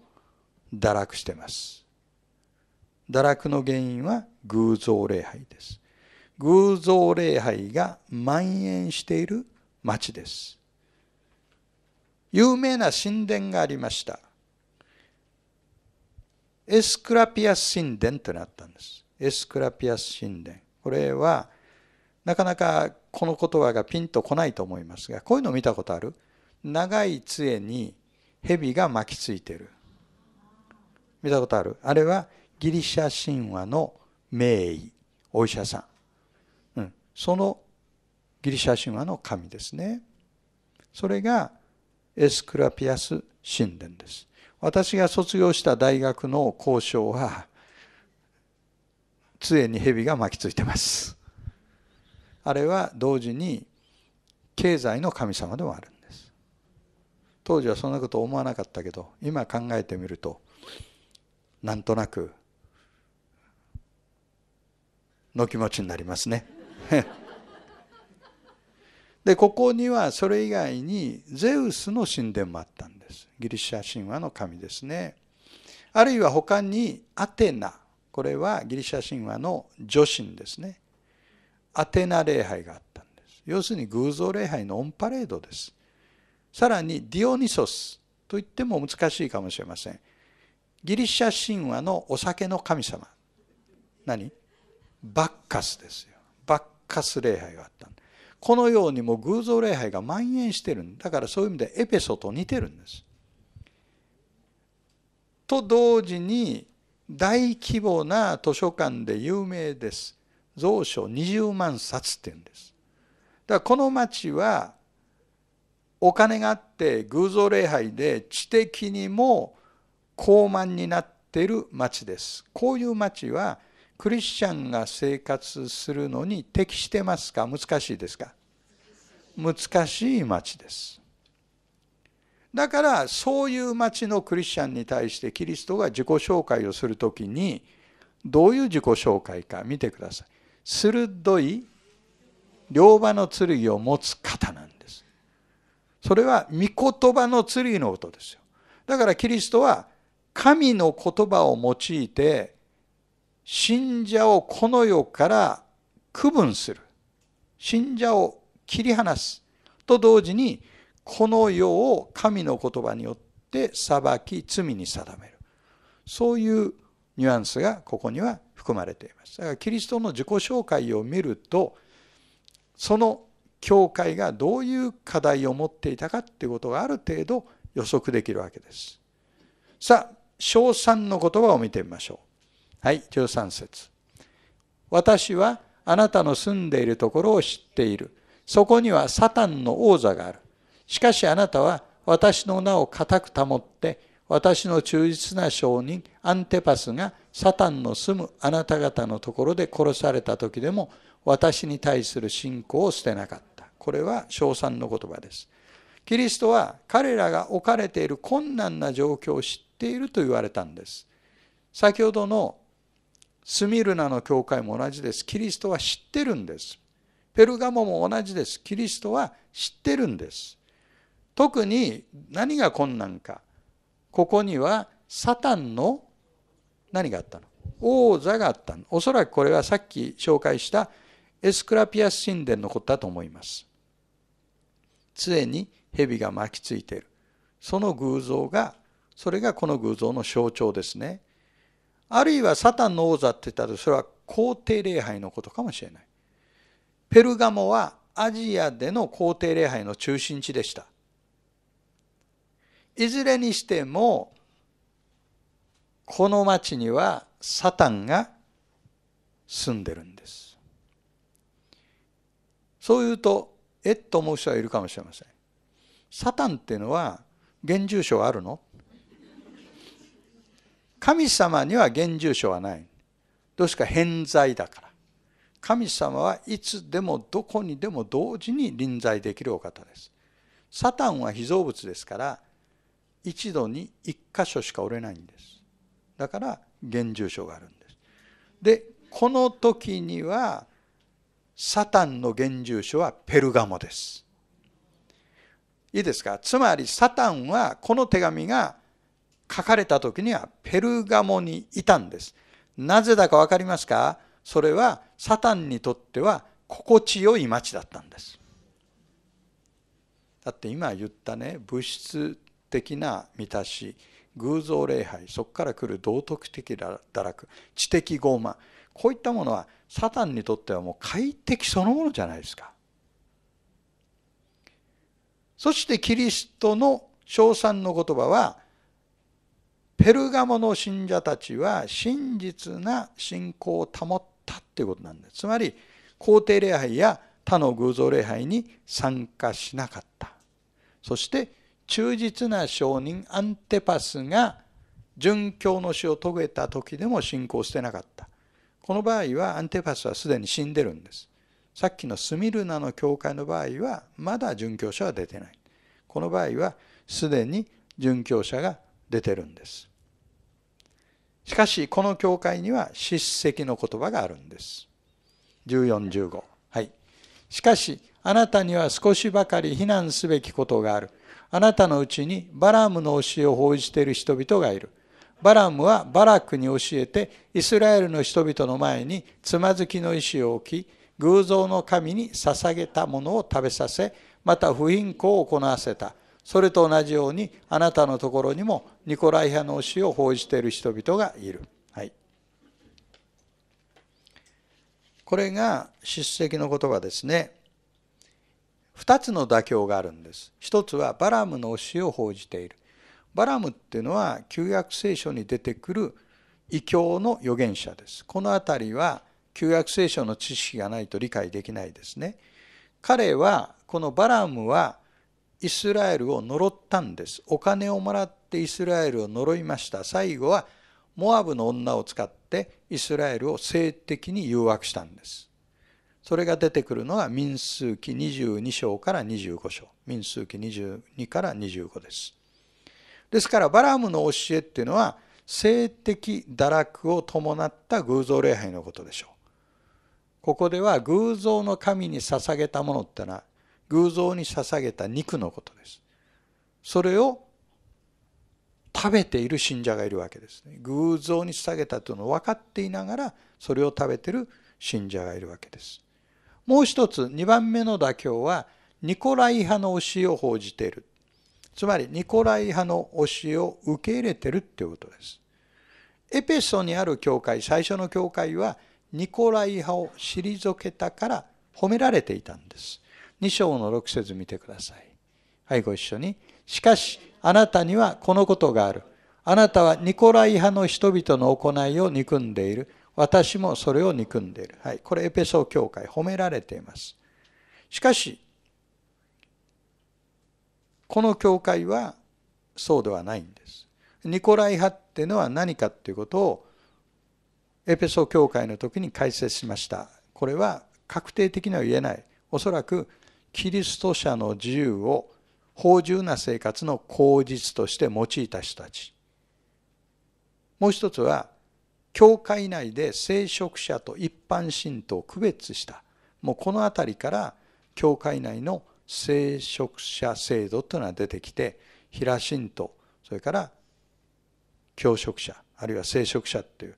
堕落してます堕落の原因は偶像礼拝です。偶像礼拝が蔓延している町です。有名な神殿がありました。エスクラピアス神殿となったんです。エスクラピアス神殿。これはなかなかこの言葉がピンとこないと思いますが、こういうの見たことある長い杖に蛇が巻きついてる。見たことあるあれはギリシャ神話の名医お医者さん、うん、そのギリシャ神話の神ですねそれがエスクラピアス神殿です私が卒業した大学の交渉は杖に蛇が巻きついてますあれは同時に経済の神様でもあるんです当時はそんなこと思わなかったけど今考えてみるとなんとなくの気持ちになりますね。でここにはそれ以外にゼウスの神殿もあったんですギリシャ神話の神ですねあるいは他にアテナこれはギリシャ神話の女神ですねアテナ礼拝があったんです要するに偶像礼拝のオンパレードですさらにディオニソスと言っても難しいかもしれませんギリシャ神話のお酒の神様何バッカスですよバッカス礼拝があったこのようにも偶像礼拝が蔓延してるんだからそういう意味でエペソと似てるんですと同時に大規模な図書館で有名です蔵書20万冊っていうんですだからこの町はお金があって偶像礼拝で知的にも高慢になっている町ですこういう町はクリスチャンが生活するのに適してますか難しいですか難しい町です。だからそういう町のクリスチャンに対してキリストが自己紹介をするときにどういう自己紹介か見てください。鋭い両刃の剣を持つ方なんです。それは御言葉の剣の音ですよ。だからキリストは神の言葉を用いて信者をこの世から区分する。信者を切り離す。と同時に、この世を神の言葉によって裁き、罪に定める。そういうニュアンスがここには含まれています。だからキリストの自己紹介を見ると、その教会がどういう課題を持っていたかっていうことがある程度予測できるわけです。さあ、小賛の言葉を見てみましょう。はい13節私はあなたの住んでいるところを知っているそこにはサタンの王座があるしかしあなたは私の名を固く保って私の忠実な証人アンテパスがサタンの住むあなた方のところで殺された時でも私に対する信仰を捨てなかったこれは称賛の言葉ですキリストは彼らが置かれている困難な状況を知っていると言われたんです先ほどのスミルナの教会も同じです。キリストは知ってるんです。ペルガモも同じです。キリストは知ってるんです。特に何が困難か。ここにはサタンの何があったの王座があったの。おそらくこれはさっき紹介したエスクラピアス神殿のことだと思います。常に蛇が巻きついている。その偶像が、それがこの偶像の象徴ですね。あるいはサタンの王座って言ったらそれは皇帝礼拝のことかもしれない。ペルガモはアジアでの皇帝礼拝の中心地でした。いずれにしてもこの町にはサタンが住んでるんです。そう言うとえっと思う人はいるかもしれません。サタンっていうのは現住所はあるの神様には現住所はない。どうしか偏在だから。神様はいつでもどこにでも同時に臨在できるお方です。サタンは被造物ですから一度に一箇所しか折れないんです。だから現住所があるんです。でこの時にはサタンの現住所はペルガモです。いいですかつまりサタンはこの手紙が書かれた時にはペルガモにいたんです。なぜだかわかりますかそれはサタンにとっては心地よい町だったんです。だって今言ったね物質的な満たし偶像礼拝そこから来る道徳的堕落知的傲慢こういったものはサタンにとってはもう快適そのものじゃないですか。そしてキリストの称賛の言葉はペルガモの信者たちは真実な信仰を保ったということなんです。つまり皇帝礼拝や他の偶像礼拝に参加しなかった。そして忠実な証人アンテパスが殉教の死を遂げた時でも信仰を捨てなかった。この場合はアンテパスはすでに死んでるんです。さっきのスミルナの教会の場合はまだ殉教者は出てない。この場合はすでに殉教者が出てるんです。しかし、この教会には叱責の言葉があるんです。14、15。はい。しかし、あなたには少しばかり非難すべきことがある。あなたのうちにバラムの教えを報じている人々がいる。バラムはバラクに教えて、イスラエルの人々の前につまずきの石を置き、偶像の神に捧げたものを食べさせ、また不貧困を行わせた。それと同じようにあなたのところにもニコライ派の教えを報じている人々がいる。はい、これが叱責の言葉ですね。2つの妥協があるんです。1つはバラムの教えを報じている。バラムっていうのは旧約聖書に出てくる異教の預言者です。この辺りは旧約聖書の知識がないと理解できないですね。彼はこのバラムはイスラエルを呪ったんですお金をもらってイスラエルを呪いました最後はモアブの女を使ってイスラエルを性的に誘惑したんですそれが出てくるのが民数記22章から25章民数記22から25ですですからバラムの教えっていうのは性的堕落を伴った偶像礼拝のことでしょうここでは偶像の神に捧げたものってのは偶像に捧げた肉のことです。それを食べている信者がいるわけですね。偶像に捧げたというのを分かっていながら、それを食べている信者がいるわけです。もう一つ、2番目の妥協は、ニコライ派の教えを報じている。つまり、ニコライ派の教えを受け入れているということです。エペソにある教会、最初の教会は、ニコライ派を退けたから褒められていたんです。2章の6節見てください。はい、ご一緒に。しかし、あなたにはこのことがある。あなたはニコライ派の人々の行いを憎んでいる。私もそれを憎んでいる。はい、これエペソ教会、褒められています。しかし、この教会はそうではないんです。ニコライ派っていうのは何かっていうことをエペソ教会の時に解説しました。これは確定的には言えない。おそらくキリスト者の自由を芳醇な生活の口実として用いた人たちもう一つは教会内で聖職者と一般信徒を区別したもうこの辺りから教会内の聖職者制度というのは出てきて平信徒それから教職者あるいは聖職者っていう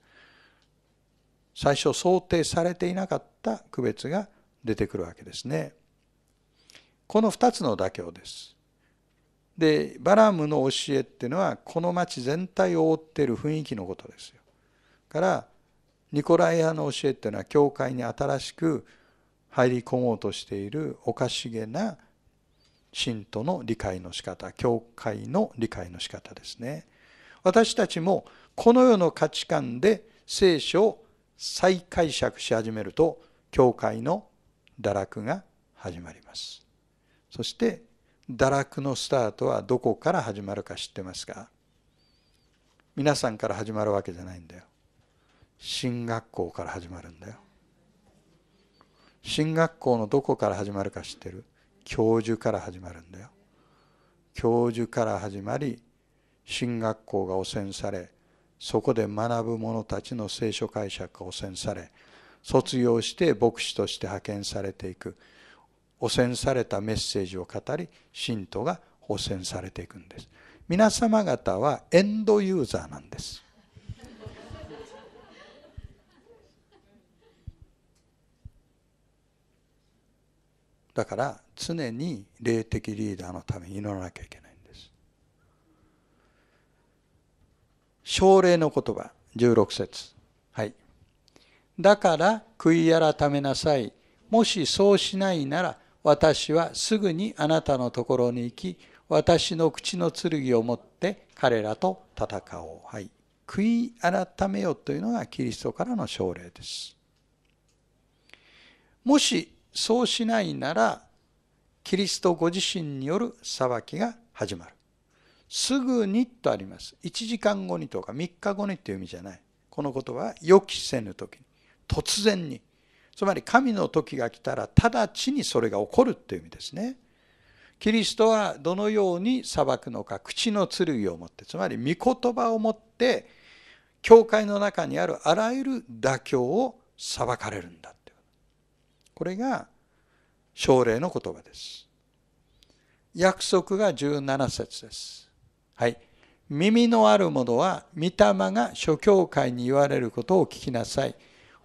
最初想定されていなかった区別が出てくるわけですね。この2つの妥協です。でバラムの教えっていうのはこの町全体を覆っている雰囲気のことですよ。からニコライ派の教えっていうのは教会に新しく入り込もうとしているおかしげな信徒の理解の仕方教会の理解の仕方ですね。私たちもこの世の価値観で聖書を再解釈し始めると教会の堕落が始まります。そして堕落のスタートはどこから始まるか知ってますか皆さんから始まるわけじゃないんだよ進学校から始まるんだよ進学校のどこから始まるか知ってる教授から始まるんだよ教授から始まり進学校が汚染されそこで学ぶ者たちの聖書解釈が汚染され卒業して牧師として派遣されていく汚染されたメッセージを語り信徒が汚染されていくんです皆様方はエンドユーザーなんですだから常に霊的リーダーのために祈らなきゃいけないんです奨励の言葉16節はいだから悔い改めなさいもしそうしないなら私はすぐにあなたのところに行き、私の口の剣を持って彼らと戦おう。はい。悔い改めよというのがキリストからの奨励です。もしそうしないなら、キリストご自身による裁きが始まる。すぐにとあります。1時間後にとか3日後にという意味じゃない。この言葉は予期せぬ時に、突然に、つまり神の時が来たら直ちにそれが起こるっていう意味ですね。キリストはどのように裁くのか口の剣を持ってつまり御言葉を持って教会の中にあるあらゆる妥協を裁かれるんだってこれが奨励の言葉です。約束が17節です。はい。耳のある者は御霊が諸教会に言われることを聞きなさい。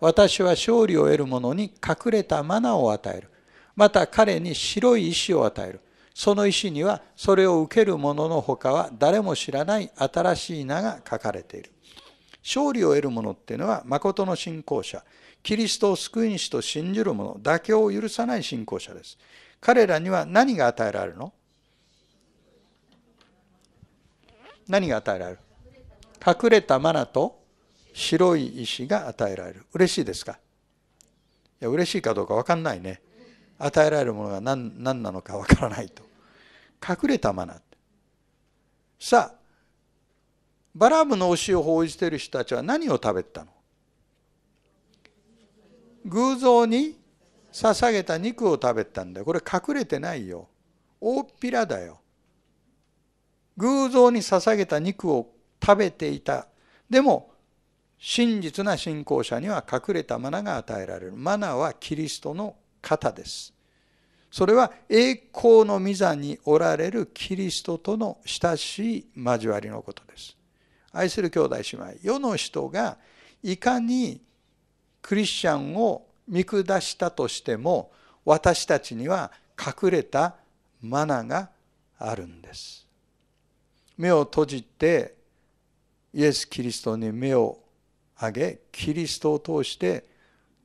私は勝利を得る者に隠れたマナを与える。また彼に白い石を与える。その石にはそれを受ける者のほかは誰も知らない新しい名が書かれている。勝利を得る者っていうのは誠の信仰者。キリストを救い主と信じる者、妥協を許さない信仰者です。彼らには何が与えられるの何が与えられる隠れたマナと白い石が与えられる嬉しいですかいや嬉しいかどうか分かんないね与えられるものが何何なのか分からないと隠れたマナさあバラムの教えを報じている人たちは何を食べたの偶像に捧げた肉を食べたんだよこれ隠れてないよ大っぴらだよ偶像に捧げた肉を食べていたでも真実な信仰者には隠れたマナが与えられる。マナはキリストの型です。それは栄光の御座におられるキリストとの親しい交わりのことです。愛する兄弟姉妹、世の人がいかにクリスチャンを見下したとしても私たちには隠れたマナがあるんです。目を閉じてイエス・キリストに目を上げキリストを通して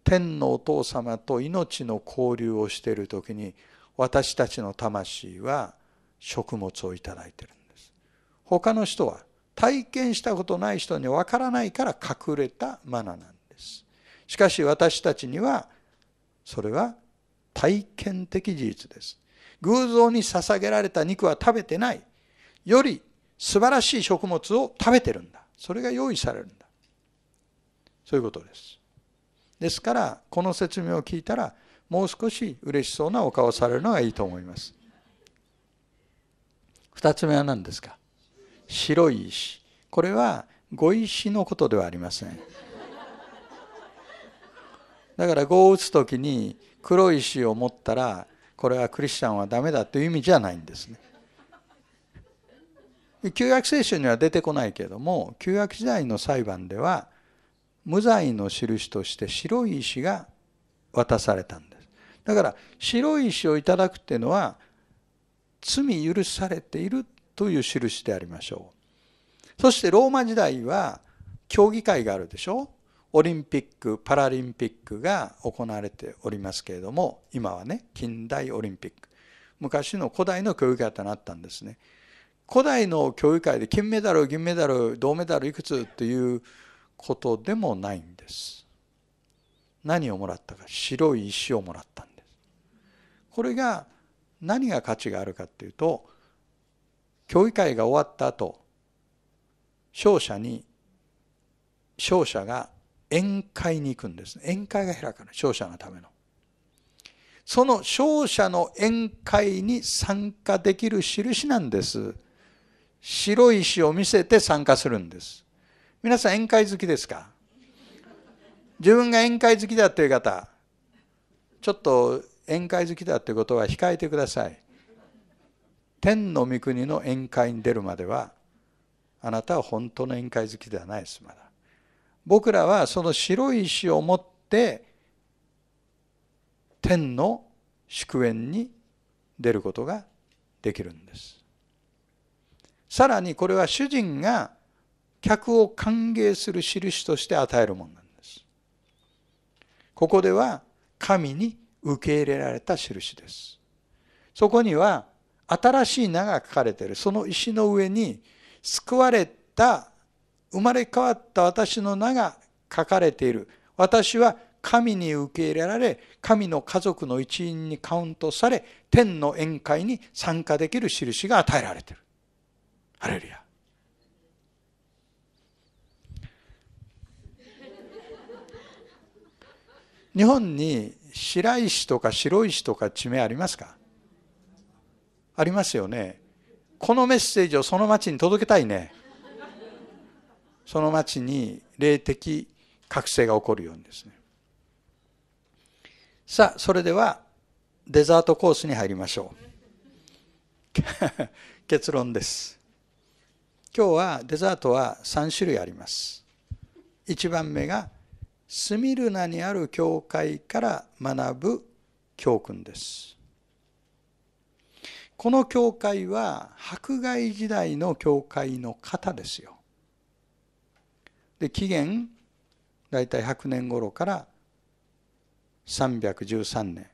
天のお父様と命の交流をしている時に私たちの魂は食物をいただいてるんです他の人は体験したことない人にわからないから隠れたマナなんですしかし私たちにはそれは体験的事実です偶像に捧げられた肉は食べてないより素晴らしい食物を食べてるんだそれが用意されるんだそういうことです。ですから、この説明を聞いたら、もう少し嬉しそうなお顔をされるのがいいと思います。二つ目は何ですか白い石。これは、碁石のことではありません。だから碁を打つ時に黒い石を持ったらこれはクリスチャンはダメだという意味じゃないんですね。旧約聖書には出てこないけれども旧約時代の裁判では無罪の印として白い石が渡されたんです。だから白い石をいただくっていうのは罪許されているという印でありましょう。そしてローマ時代は競技会があるでしょオリンピック・パラリンピックが行われておりますけれども今はね近代オリンピック昔の古代の競技会となったんですね。古代の競技会で金メダル銀メダル銅メダルいくつっていうことでもないんです何をもらったか白い石をもらったんですこれが何が価値があるかっていうと協議会が終わった後勝者に勝者が宴会に行くんです宴会が開かない勝者のためのその勝者の宴会に参加できる印なんです白い石を見せて参加するんです皆さん宴会好きですか自分が宴会好きだという方ちょっと宴会好きだということは控えてください天の御国の宴会に出るまではあなたは本当の宴会好きではないですまだ僕らはその白い石を持って天の祝宴に出ることができるんですさらにこれは主人が客を歓迎する印として与えるものなんです。ここでは神に受け入れられた印です。そこには新しい名が書かれている。その石の上に救われた、生まれ変わった私の名が書かれている。私は神に受け入れられ、神の家族の一員にカウントされ、天の宴会に参加できる印が与えられている。ハレルヤ。日本に白石とか白石とか地名ありますかありますよねこのメッセージをその町に届けたいねその町に霊的覚醒が起こるようにですねさあそれではデザートコースに入りましょう 結論です今日はデザートは3種類あります1番目がスミルナにある教会から学ぶ教訓です。この教会は迫害時代の教会の方ですよ。で紀元大体100年頃から313年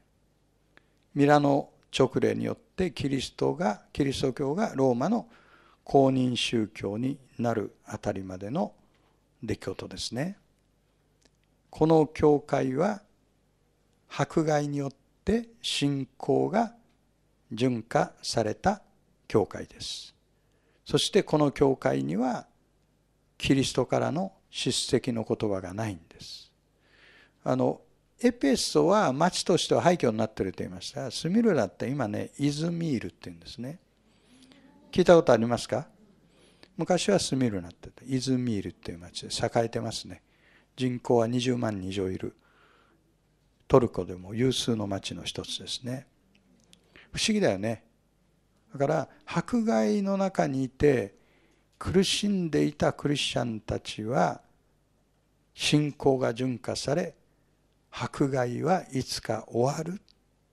ミラノ直令によってキリストがキリスト教がローマの公認宗教になるあたりまでの出来事ですね。この教会は迫害によって信仰が純化された教会ですそしてこの教会にはキリストからの叱責の言葉がないんですあのエペソは町としては廃墟になっていると言いましたスミルラって今ねイズミールって言うんですね聞いたことありますか昔はスミルナってイズミールっていう町で栄えてますね人口は20万人以上いるトルコでも有数の町の一つですね不思議だよねだから迫害の中にいて苦しんでいたクリスチャンたちは信仰が純化され迫害はいつか終わる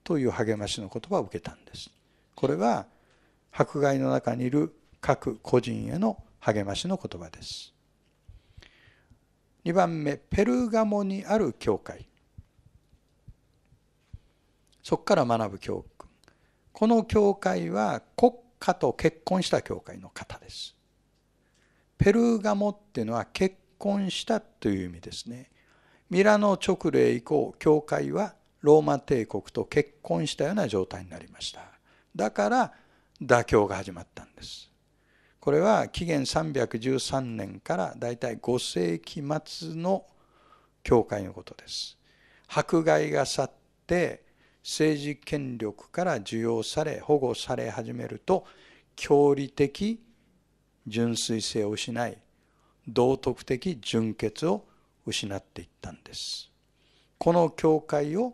という励ましの言葉を受けたんですこれは迫害の中にいる各個人への励ましの言葉です2番目ペルガモにある教会そこから学ぶ教訓この教会は国家と結婚した教会の方ですペルガモっていうのは結婚したという意味ですねミラノ直令以降教会はローマ帝国と結婚したような状態になりましただから妥協が始まったんですこれは紀元313年からだいたい5世紀末の教会のことです。迫害が去って政治権力から受容され保護され始めると教理的純粋性を失い道徳的純潔を失っていったんです。この教会を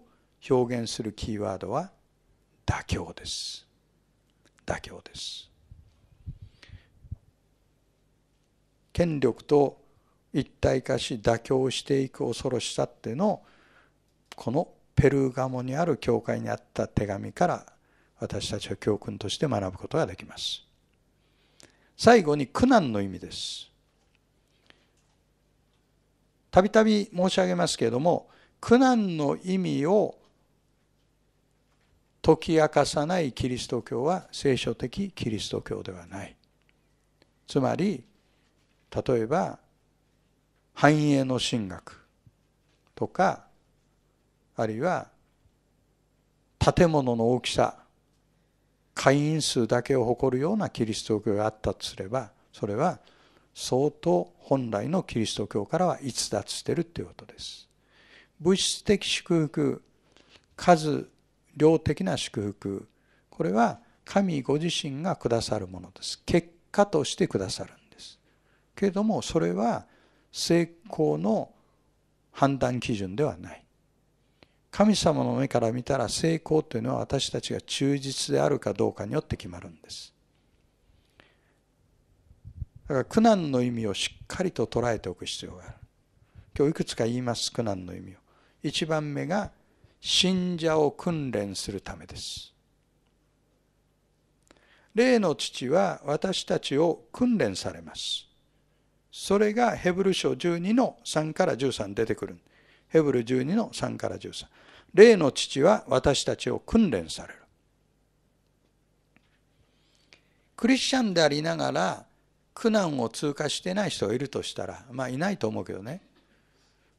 表現するキーワードは妥協です。妥協です。権力と一体化し妥協していく恐ろしさっていうのをこのペルーガモにある教会にあった手紙から私たちは教訓として学ぶことができます。最後に苦難の意味です。たびたび申し上げますけれども苦難の意味を解き明かさないキリスト教は聖書的キリスト教ではない。つまり例えば繁栄の神学とかあるいは建物の大きさ会員数だけを誇るようなキリスト教があったとすればそれは相当本来のキリスト教からは逸脱してるということです。物質的祝福数量的な祝福これは神ご自身がくださるものです。結果としてくださるけれどもそれは成功の判断基準ではない神様の目から見たら成功というのは私たちが忠実であるかどうかによって決まるんですだから苦難の意味をしっかりと捉えておく必要がある今日いくつか言います苦難の意味を一番目が信者を訓練するためです霊の父は私たちを訓練されますそれがヘブル書12の3から13出てくる。ヘブル12の3から13。霊の父は私たちを訓練される。クリスチャンでありながら苦難を通過してない人がいるとしたら、まあいないと思うけどね。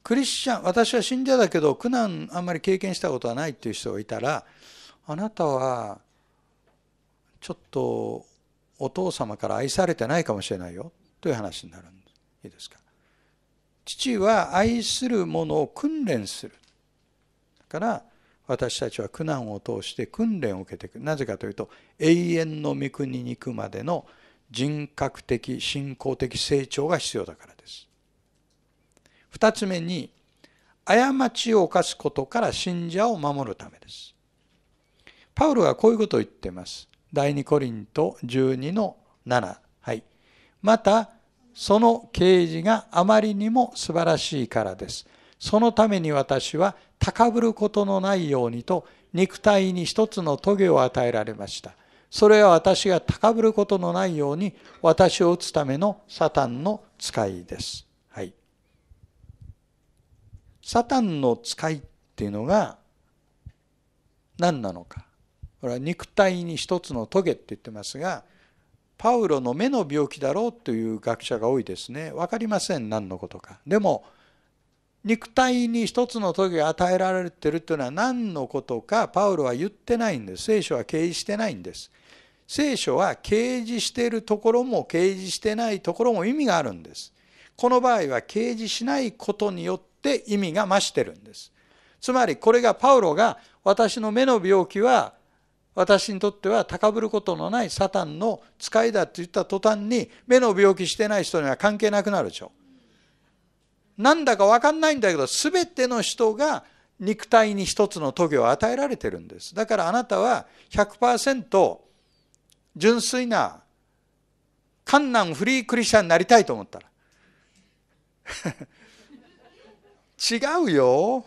クリスチャン、私は信者だけど苦難あんまり経験したことはないっていう人がいたら、あなたはちょっとお父様から愛されてないかもしれないよという話になるんいいですか父は愛する者を訓練するだから私たちは苦難を通して訓練を受けていくなぜかというと永遠の御国に行くまでの人格的信仰的成長が必要だからです2つ目に過ちを犯すことから信者を守るためですパウロはこういうことを言っています第2コリント12の7はいまたその啓示があまりにも素晴らしいからです。そのために私は高ぶることのないようにと肉体に一つの棘を与えられました。それは私が高ぶることのないように私を打つためのサタンの使いです。はい。サタンの使いっていうのが何なのか。これは肉体に一つの棘って言ってますが、パウロの目の病気だろうという学者が多いですね分かりません何のことかでも肉体に一つの棘が与えられてるというのは何のことかパウロは言ってないんです聖書は掲示してないんです聖書は掲示しているところも掲示してないところも意味があるんですこの場合は掲示しないことによって意味が増してるんですつまりこれがパウロが私の目の病気は私にとっては高ぶることのないサタンの使いだって言った途端に目の病気してない人には関係なくなるでしょ。なんだか分かんないんだけど全ての人が肉体に一つの棘を与えられてるんです。だからあなたは100%純粋な観難フリークリスチャンになりたいと思ったら 違うよ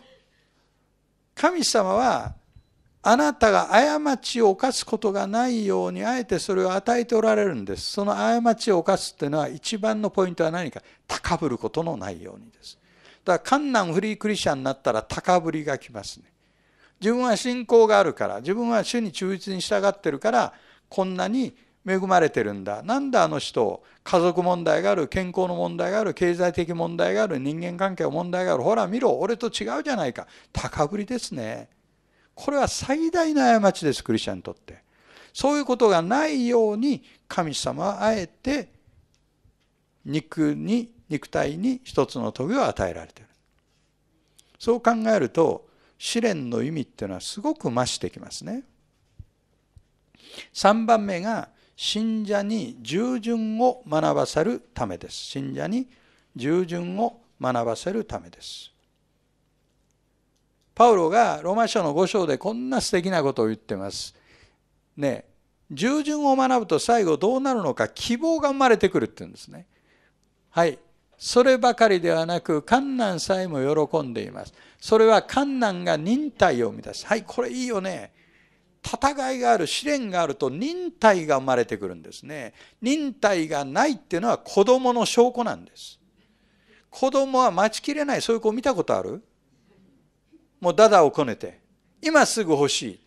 神様はあなたが過ちを犯すことがないようにあえてそれを与えておられるんです。その過ちを犯すっていうのは一番のポイントは何か高ぶることのないようにです。だから観難フリークリシャンになったら高ぶりがきますね。自分は信仰があるから自分は主に忠実に従ってるからこんなに恵まれてるんだなんであの人家族問題がある健康の問題がある経済的問題がある人間関係の問題があるほら見ろ俺と違うじゃないか高ぶりですね。これは最大の過ちです、クリスチャンにとって。そういうことがないように、神様はあえて、肉に、肉体に一つの棘を与えられている。そう考えると、試練の意味っていうのはすごく増してきますね。3番目が、信者に従順を学ばせるためです。信者に従順を学ばせるためです。パウロがローマ書の5章でこんな素敵なことを言ってます。ね従順を学ぶと最後どうなるのか希望が生まれてくるって言うんですね。はい。そればかりではなく、観難さえも喜んでいます。それは観難が忍耐を生み出す。はい、これいいよね。戦いがある、試練があると忍耐が生まれてくるんですね。忍耐がないっていうのは子供の証拠なんです。子供は待ちきれない、そういう子を見たことあるもうダダをこねて今すぐ欲しい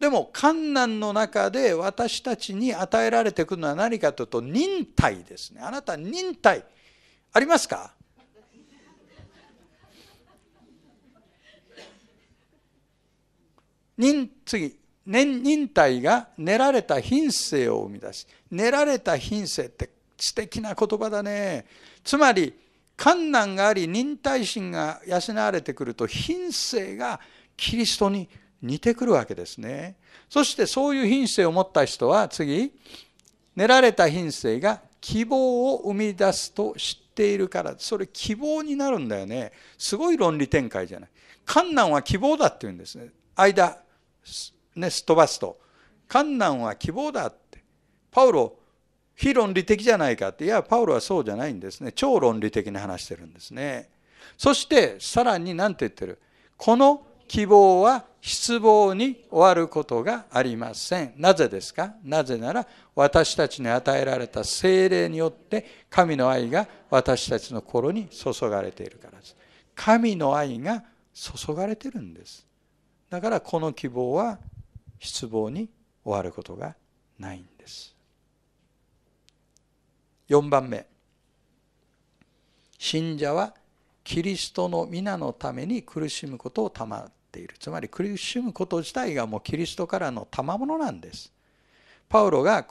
でも観難の中で私たちに与えられてくるのは何かというと忍耐ですねあなた忍耐ありますか 忍次忍耐が練られた品性を生み出し練られた品性って素敵な言葉だねつまり観難があり忍耐心が養われてくると品性がキリストに似てくるわけですね。そしてそういう品性を持った人は次練られた品性が希望を生み出すと知っているからそれ希望になるんだよねすごい論理展開じゃない観難は希望だって言うんですね間ねすっ飛ばすと観難は希望だってパウロ非論理的じゃないかって、いや、パウロはそうじゃないんですね。超論理的に話してるんですね。そして、さらに何て言ってるこの希望は失望に終わることがありません。なぜですかなぜなら私たちに与えられた精霊によって神の愛が私たちの心に注がれているからです。神の愛が注がれてるんです。だからこの希望は失望に終わることがないんです。4番目信者はキリストの皆のために苦しむことを賜っているつまり苦しむこと自体がもうキリストからの賜物なんですパウロが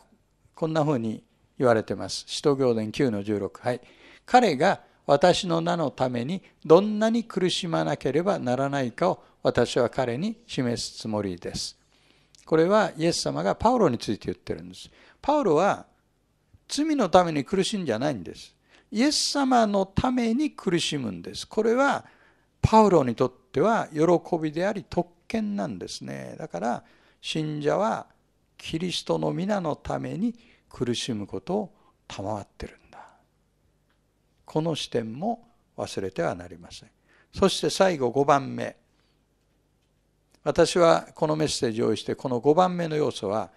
こんなふうに言われてます使徒行伝9の16はい彼が私の名のためにどんなに苦しまなければならないかを私は彼に示すつもりですこれはイエス様がパウロについて言ってるんですパウロは罪のために苦しんじゃないんです。イエス様のために苦しむんです。これはパウロにとっては喜びであり特権なんですね。だから信者はキリストの皆のために苦しむことを賜ってるんだ。この視点も忘れてはなりません。そして最後5番目。私はこのメッセージを用意してこの5番目の要素は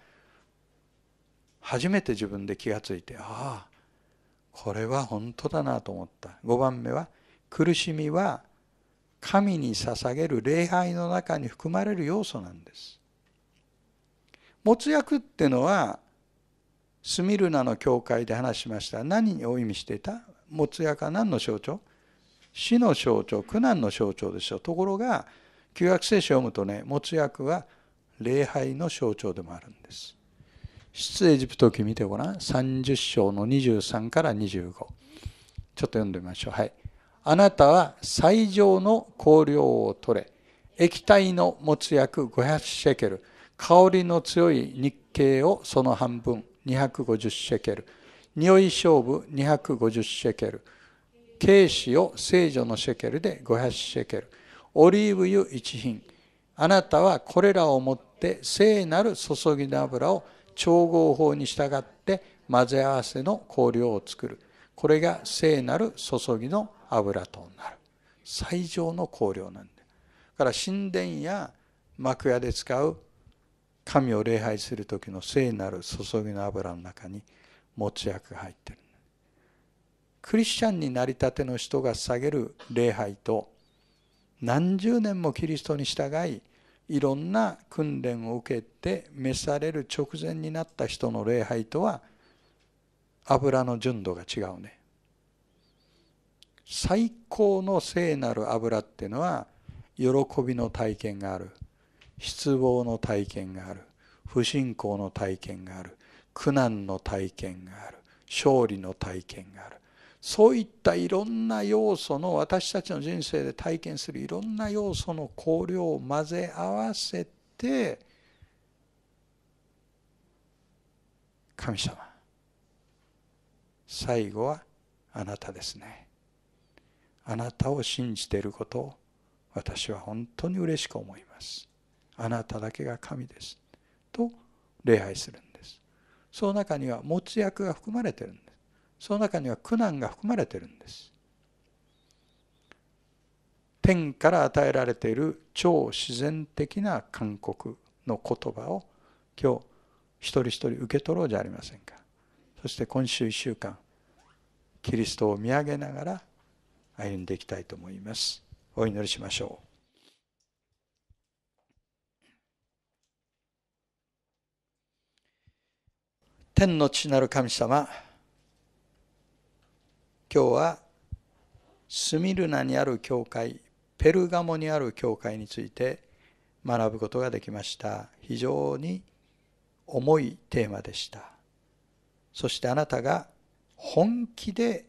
初めて自分で気がついてああこれは本当だなと思った5番目は苦しみは神に捧げる礼拝の中に含まれる要素なんです持つ役ってのはスミルナの教会で話しました何を意味していた持つ役は何の象徴死の象徴苦難の象徴ですよところが旧約聖書を読むとね持つ役は礼拝の象徴でもあるんです出エジプト記見てごらん30章の23から25ちょっと読んでみましょうはいあなたは最上の香料を取れ液体の持つ薬500シェケル香りの強い日経をその半分250シェケル匂い勝負250シェケル軽視を聖女のシェケルで500シェケルオリーブ油1品あなたはこれらをもって聖なる注ぎの油を調合法に従って混ぜ合わせの香料を作るこれが聖なる注ぎの油となる最上の香料なんだから神殿や幕屋で使う神を礼拝する時の聖なる注ぎの油の中に餅薬が入ってるクリスチャンになりたての人が下げる礼拝と何十年もキリストに従いいろんな訓練を受けて召される直前になった人の礼拝とは油の純度が違うね最高の聖なる油っていうのは喜びの体験がある失望の体験がある不信仰の体験がある苦難の体験がある勝利の体験があるそういったいろんな要素の私たちの人生で体験するいろんな要素の香料を混ぜ合わせて神様最後はあなたですねあなたを信じていることを私は本当に嬉しく思いますあなただけが神ですと礼拝するんですその中には持つ役が含まれてるんですその中には苦難が含まれてるんです天から与えられている超自然的な勧告の言葉を今日一人一人受け取ろうじゃありませんかそして今週1週間キリストを見上げながら歩んでいきたいと思いますお祈りしましょう天の地なる神様今日はスミルナにある教会ペルガモにある教会について学ぶことができました非常に重いテーマでしたそしてあなたが本気で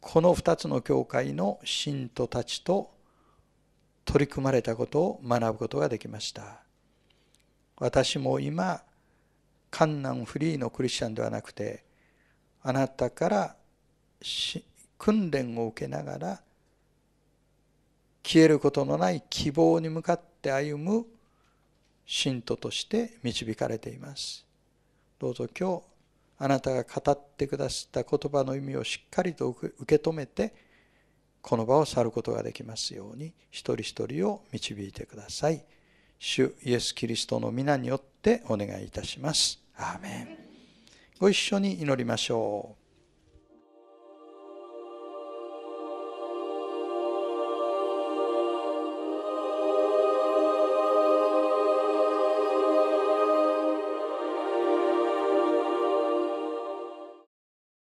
この2つの教会の信徒たちと取り組まれたことを学ぶことができました私も今カ難フリーのクリスチャンではなくてあなたから訓練を受けながら消えることのない希望に向かって歩む信徒として導かれていますどうぞ今日あなたが語ってくださった言葉の意味をしっかりと受け止めてこの場を去ることができますように一人一人を導いてください主イエス・キリストの皆によってお願いいたしますアーメンご一緒に祈りましょう。